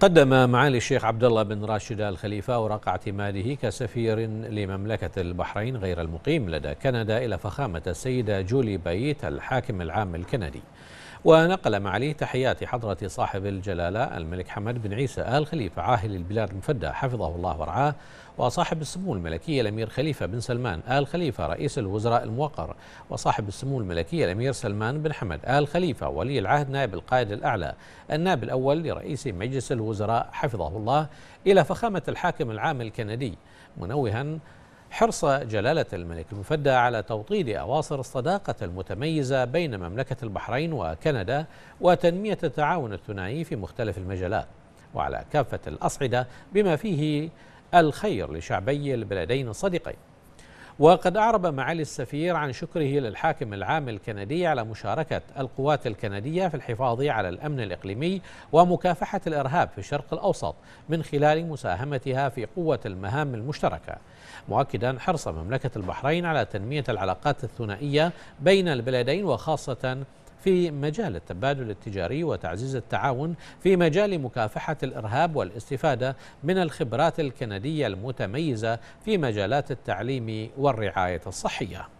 قدم معالي الشيخ عبد الله بن راشد الخليفه اوراق اعتماده كسفير لمملكه البحرين غير المقيم لدى كندا الى فخامه السيده جولي بايت الحاكم العام الكندي. ونقل معاليه تحيات حضرة صاحب الجلالة الملك حمد بن عيسى آل خليفة عاهل البلاد المفدى حفظه الله ورعاه وصاحب السمو الملكي الأمير خليفة بن سلمان آل خليفة رئيس الوزراء الموقر وصاحب السمو الملكي الأمير سلمان بن حمد آل خليفة ولي العهد نائب القائد الأعلى النائب الأول لرئيس مجلس الوزراء حفظه الله إلى فخامة الحاكم العام الكندي منوها حرص جلالة الملك المفدى على توطيد أواصر الصداقة المتميزة بين مملكة البحرين وكندا وتنمية التعاون الثنائي في مختلف المجالات وعلى كافة الأصعدة بما فيه الخير لشعبي البلدين الصديقين وقد أعرب معالي السفير عن شكره للحاكم العام الكندي على مشاركة القوات الكندية في الحفاظ على الأمن الإقليمي ومكافحة الإرهاب في الشرق الأوسط من خلال مساهمتها في قوة المهام المشتركة مؤكدا حرص مملكة البحرين على تنمية العلاقات الثنائية بين البلدين وخاصة في مجال التبادل التجاري وتعزيز التعاون في مجال مكافحة الإرهاب والاستفادة من الخبرات الكندية المتميزة في مجالات التعليم والرعاية الصحية